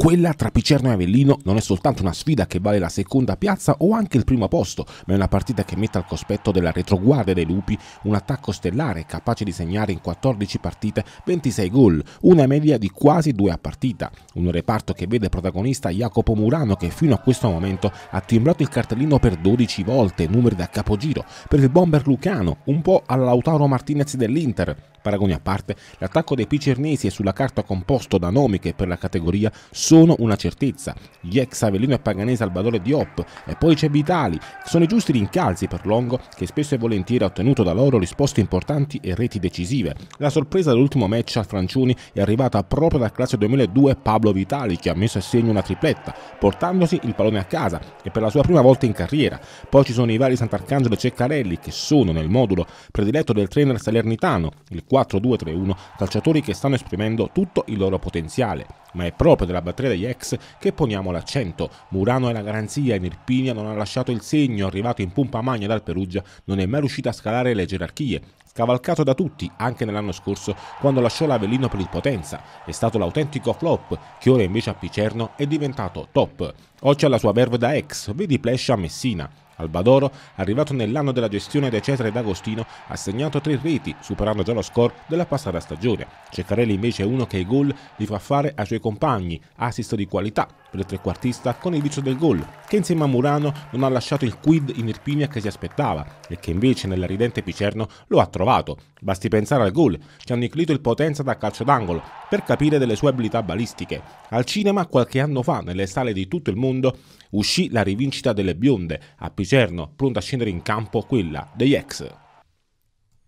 Quella tra Picerno e Avellino non è soltanto una sfida che vale la seconda piazza o anche il primo posto, ma è una partita che mette al cospetto della retroguardia dei lupi un attacco stellare capace di segnare in 14 partite 26 gol, una media di quasi due a partita. Un reparto che vede protagonista Jacopo Murano che fino a questo momento ha timbrato il cartellino per 12 volte, numeri da capogiro, per il bomber lucano, un po' all'Autaro Martinez dell'Inter. Paragoni a parte, l'attacco dei picernesi è sulla carta composto da nomi che per la categoria sono sono una certezza. Gli ex Avellino e Paganese al valore di Diop e poi c'è Vitali. Sono i giusti rincalzi per Longo che spesso e volentieri ha ottenuto da loro risposte importanti e reti decisive. La sorpresa dell'ultimo match al Francioni è arrivata proprio dal classe 2002 Pablo Vitali che ha messo a segno una tripletta portandosi il pallone a casa e per la sua prima volta in carriera. Poi ci sono i vari Sant'Arcangelo e Ceccarelli che sono nel modulo prediletto del trainer salernitano, il 4-2-3-1, calciatori che stanno esprimendo tutto il loro potenziale. Ma è proprio della battaglia 3 degli ex che poniamo l'accento. Murano è la garanzia, in Irpinia non ha lasciato il segno, arrivato in pompa magna dal Perugia non è mai riuscito a scalare le gerarchie. Scavalcato da tutti, anche nell'anno scorso, quando lasciò l'Avellino per il Potenza, è stato l'autentico flop, che ora invece a Picerno è diventato top. Oggi ha la sua verve da ex, vedi Plescia a Messina. Albadoro, arrivato nell'anno della gestione De Cesare D'Agostino, ha segnato tre reti, superando già lo score della passata stagione. Ceccarelli invece è uno che i gol li fa fare ai suoi compagni, assist di qualità, per il trequartista con il vicio del gol, che insieme a Murano non ha lasciato il quid in Irpinia che si aspettava e che invece nella ridente Picerno lo ha trovato. Basti pensare al gol che ha annichilito il potenza da calcio d'angolo per capire delle sue abilità balistiche. Al cinema qualche anno fa, nelle sale di tutto il mondo, uscì La rivincita delle bionde, a Picerno pronta a scendere in campo quella degli ex.